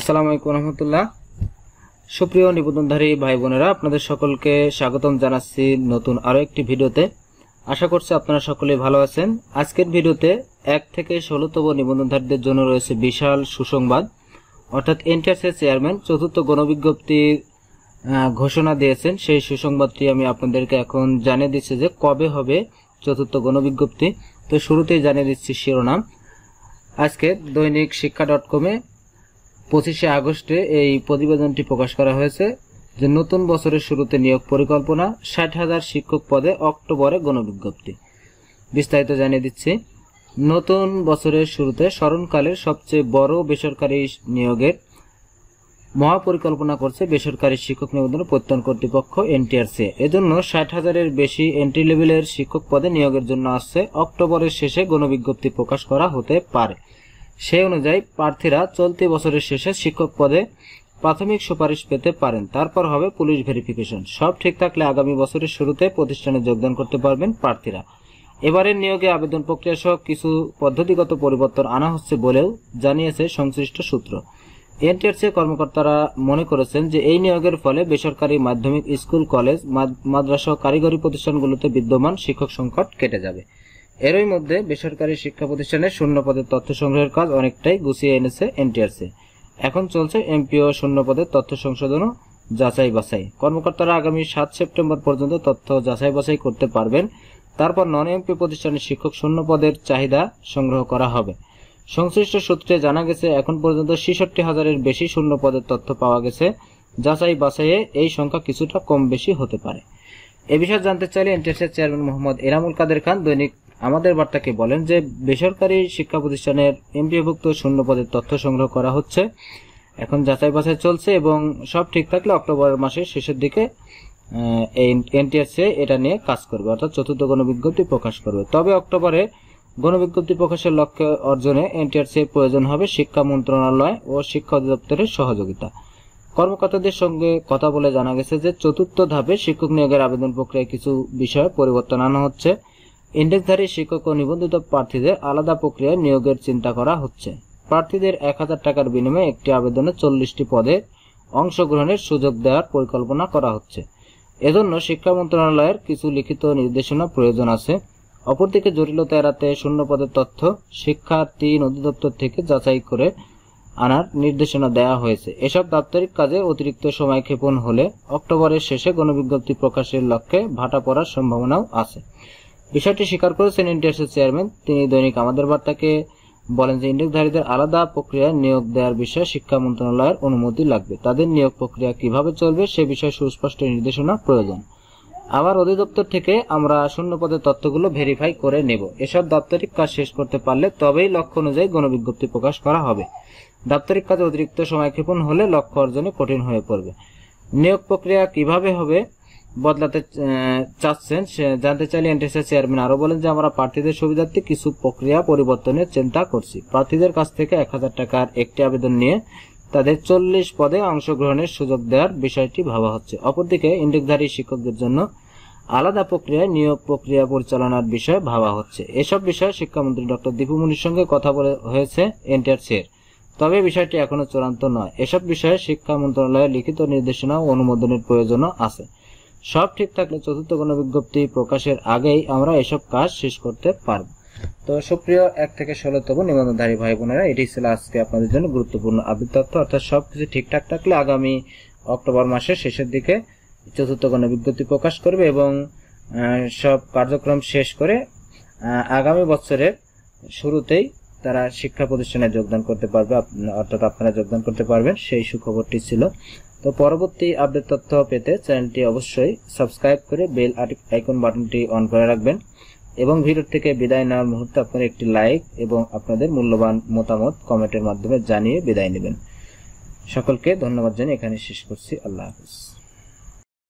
আসসালামু আলাইকুম রহমতুল্লাহ সুপ্রিয় নিবন্ধনধারী ভাই বোনেরা আপনাদের সকলকে স্বাগতম জানাচ্ছি নতুন আরও একটি ভিডিওতে আশা করছি আপনারা সকলে ভালো আছেন আজকের ভিডিওতে এক থেকে ষোলোতম নিবন্ধনধারীদের জন্য রয়েছে বিশাল সুসংবাদ অর্থাৎ এনটিআরসের চেয়ারম্যান চতুর্থ গণবিজ্ঞপ্তি ঘোষণা দিয়েছেন সেই সুসংবাদটি আমি আপনাদেরকে এখন জানিয়ে দিচ্ছি যে কবে হবে চতুর্থ গণবিজ্ঞপ্তি তো শুরুতেই জানিয়ে দিচ্ছি শিরোনাম আজকে দৈনিক শিক্ষা ডট কমে পঁচিশে আগস্টে এই প্রতিবেদনটি প্রকাশ করা হয়েছে যে নতুন বছরের শুরুতে নিয়োগ পরিকল্পনা ষাট হাজার শিক্ষক পদে অক্টোবরে গণবিজ্ঞপ্তি বিস্তারিত জানিয়ে দিচ্ছি নতুন বছরের শুরুতে স্মরণকালের সবচেয়ে বড় বেসরকারি নিয়োগের মহাপরিকল্পনা করছে বেসরকারি শিক্ষক নিবন্ধন প্রত্যয়ন কর্তৃপক্ষ এনটিআরসি এজন্য ষাট হাজারের বেশি এন্ট্রি লেভেলের শিক্ষক পদে নিয়োগের জন্য আসছে অক্টোবরের শেষে গণবিজ্ঞপ্তি প্রকাশ করা হতে পারে সেই অনুযায়ী প্রার্থীরা চলতি বছরের শেষে শিক্ষক পদে প্রাথমিক সুপারিশ পেতে পারেন তারপর হবে পুলিশ ভেরিফিকেশন সব ঠিক থাকলে আগামী বছরের শুরুতে প্রতিষ্ঠানে যোগদান করতে পারবেন প্রার্থীরা এবারের নিয়োগে আবেদন প্রক্রিয়া সহ কিছু পদ্ধতিগত পরিবর্তন আনা হচ্ছে বলেও জানিয়েছে সংশ্লিষ্ট সূত্র এনটিআরসি কর্মকর্তারা মনে করেছেন যে এই নিয়োগের ফলে বেসরকারি মাধ্যমিক স্কুল কলেজ মাদ্রাসা কারিগরি প্রতিষ্ঠানগুলোতে বিদ্যমান শিক্ষক সংকট কেটে যাবে এরই মধ্যে বেসরকারি শিক্ষা প্রতিষ্ঠানে শূন্য পদের তথ্য সংগ্রহের কাজ অনেকটাই গুছিয়ে এনেছে এনটিআরসি এখন চলছে এমপিও শূন্য পদের তথ্য সংশোধন যাচাই বাছাই কর্মকর্তারা আগামী সাত সেপ্টেম্বর পর্যন্ত তথ্য যাচাই বাছাই করতে পারবেন তারপর নন এমপি প্রতিষ্ঠানের শিক্ষক শূন্য পদের চাহিদা সংগ্রহ করা হবে সংশ্লিষ্ট সূত্রে জানা গেছে এখন পর্যন্ত ছেষট্টি হাজারের বেশি শূন্য পদের তথ্য পাওয়া গেছে যাচাই বাছাইয়ে এই সংখ্যা কিছুটা কম বেশি হতে পারে এ বিষয়ে জানতে চাইলে এনটিএসের চেয়ারম্যান মোহাম্মদ এনামুল কাদের খান দৈনিক আমাদের বার্তাকে বলেন যে বেসরকারি শিক্ষা প্রতিষ্ঠানের এমপিভুক্ত শূন্য পদের তথ্য সংগ্রহ করা হচ্ছে এখন যাচাই বাছাই চলছে এবং সব ঠিক থাকলে অক্টোবর মাসের শেষের দিকে এনটিএসএ এটা নিয়ে কাজ করবে অর্থাৎ চতুর্থ গণবিজ্ঞপ্তি প্রকাশ করবে তবে অক্টোবরে গণবিজ্ঞপ্তি প্রকাশের লক্ষ্য অর্জনে এনটিআরসি প্রয়োজন হবে শিক্ষা মন্ত্রণালয় ও শিক্ষা অধিদপ্তরের সহযোগিতা কর্মকর্তাদের সঙ্গে কথা বলে জানা গেছে যে চতুর্থ ধাপে শিক্ষক নিয়োগের আবেদন প্রক্রিয়ায় কিছু বিষয়ে পরিবর্তন আনা হচ্ছে ইন্ডেক্সধারী শিক্ষক ও নিবন্ধিত প্রার্থীদের আলাদা প্রক্রিয়ায় নিয়োগের চিন্তা করা হচ্ছে প্রার্থীদের এক হাজার টাকার বিনিময়ে একটি আবেদনে চল্লিশটি পদে অংশগ্রহণের সুযোগ দেওয়ার পরিকল্পনা করা হচ্ছে এজন্য শিক্ষা মন্ত্রণালয়ের কিছু লিখিত নির্দেশনা প্রয়োজন আছে অপরদিকে জটিলতা এড়াতে শূন্য পদের তথ্য শিক্ষার্থী অধিদপ্তর থেকে যাচাই করে আনার নির্দেশনা দেওয়া হয়েছে এসব দাপ্তরিক কাজে অতিরিক্ত সময় ক্ষেপণ হলে অক্টোবরের শেষে গণবিজ্ঞপ্তি প্রকাশের লক্ষ্যে ভাটা পড়ার সম্ভাবনাও আছে বিষয়টি স্বীকার করেছেন ইন্ডেক্সের চেয়ারম্যান তিনি দৈনিক আমাদের বার্তাকে বলেন যে ইন্ডেক্সধারীদের আলাদা প্রক্রিয়ায় নিয়োগ দেওয়ার বিষয়ে শিক্ষা মন্ত্রণালয়ের অনুমতি লাগবে তাদের নিয়োগ প্রক্রিয়া কিভাবে চলবে সে বিষয়ে সুস্পষ্ট নির্দেশনা প্রয়োজন আবার অধিদপ্তর থেকে আমরা শূন্য পদের তথ্যগুলো ভেরিফাই করে নেব এসব দাপ্তরিক কাজ শেষ করতে পারলে তবেই লক্ষ্য অনুযায়ী গণবিজ্ঞপ্তি প্রকাশ করা হবে দাপ্তরিক কাজে অতিরিক্ত সময়ক্ষেপণ হলে লক্ষ্য অর্জনে কঠিন হয়ে পড়বে নিয়োগ প্রক্রিয়া কিভাবে হবে বদলাতে চাচ্ছেন সে জানতে চাইলে এনটিএসের চেয়ারম্যান আরও বলেন যে আমরা প্রার্থীদের সুবিধার্থে কিছু প্রক্রিয়া পরিবর্তনের চিন্তা করছি প্রার্থীদের কাছ থেকে এক হাজার টাকার একটি আবেদন নিয়ে তাদের চল্লিশ পদে অংশগ্রহণের সুযোগ দেওয়ার বিষয়টি ভাবা হচ্ছে অপরদিকে ইন্ডিকধারী শিক্ষকদের জন্য আলাদা প্রক্রিয়ায় নিয়োগ প্রক্রিয়া পরিচালনার বিষয়ে ভাবা হচ্ছে এসব বিষয়ে শিক্ষামন্ত্রী ডক্টর দীপু সঙ্গে কথা বলে হয়েছে এনটিআরসির তবে বিষয়টি এখনো চূড়ান্ত নয় এসব বিষয়ে শিক্ষা মন্ত্রণালয়ের লিখিত নির্দেশনা ও অনুমোদনের প্রয়োজনও আছে সব ঠিক থাকলে চতুর্থ বিজ্ঞপ্তি প্রকাশের আগেই আমরা এসব কাজ শেষ করতে পারব তো সুপ্রিয় এক থেকে ষোলোতম নিবন্ধনধারী ভাই বোনেরা এটি ছিল আজকে আপনাদের জন্য গুরুত্বপূর্ণ আপডেট তথ্য অর্থাৎ সব কিছু ঠিকঠাক থাকলে আগামী অক্টোবর মাসের শেষের দিকে চতুর্থ বিজ্ঞপ্তি প্রকাশ করবে এবং সব কার্যক্রম শেষ করে আগামী বছরের শুরুতেই তারা শিক্ষা প্রতিষ্ঠানে যোগদান করতে পারবে অর্থাৎ আপনারা যোগদান করতে পারবেন সেই সুখবরটি ছিল তো পরবর্তী আপডেট তথ্য পেতে চ্যানেলটি অবশ্যই সাবস্ক্রাইব করে বেল আইকন বাটনটি অন করে রাখবেন এবং ভিডিওর থেকে বিদায় নেওয়ার মুহূর্তে আপনারা একটি লাইক এবং আপনাদের মূল্যবান মতামত কমেন্টের মাধ্যমে জানিয়ে বিদায় নেবেন সকলকে ধন্যবাদ জানিয়ে এখানে শেষ করছি আল্লাহ হাফিজ